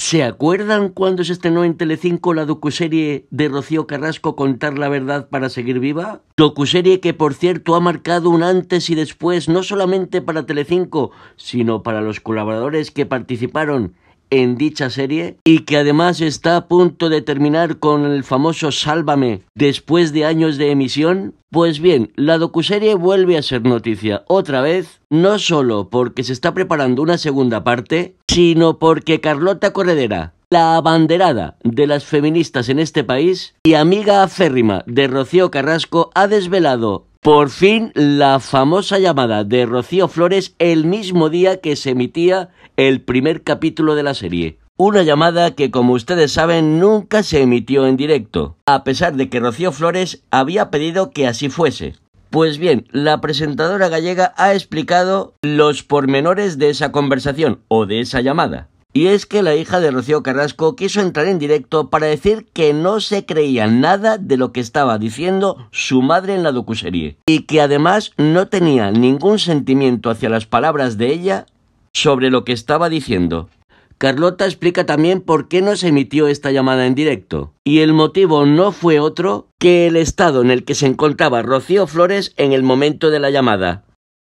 ¿Se acuerdan cuando se estrenó en Telecinco la docuserie de Rocío Carrasco Contar la verdad para seguir viva? Docuserie que por cierto ha marcado un antes y después no solamente para Telecinco, sino para los colaboradores que participaron en dicha serie y que además está a punto de terminar con el famoso Sálvame después de años de emisión? Pues bien, la docuserie vuelve a ser noticia otra vez, no solo porque se está preparando una segunda parte, sino porque Carlota Corredera, la abanderada de las feministas en este país y amiga férrima de Rocío Carrasco, ha desvelado por fin la famosa llamada de Rocío Flores el mismo día que se emitía el primer capítulo de la serie. Una llamada que, como ustedes saben, nunca se emitió en directo, a pesar de que Rocío Flores había pedido que así fuese. Pues bien, la presentadora gallega ha explicado los pormenores de esa conversación o de esa llamada. Y es que la hija de Rocío Carrasco quiso entrar en directo para decir que no se creía nada de lo que estaba diciendo su madre en la docuserie y que además no tenía ningún sentimiento hacia las palabras de ella sobre lo que estaba diciendo. Carlota explica también por qué no se emitió esta llamada en directo. Y el motivo no fue otro que el estado en el que se encontraba Rocío Flores en el momento de la llamada.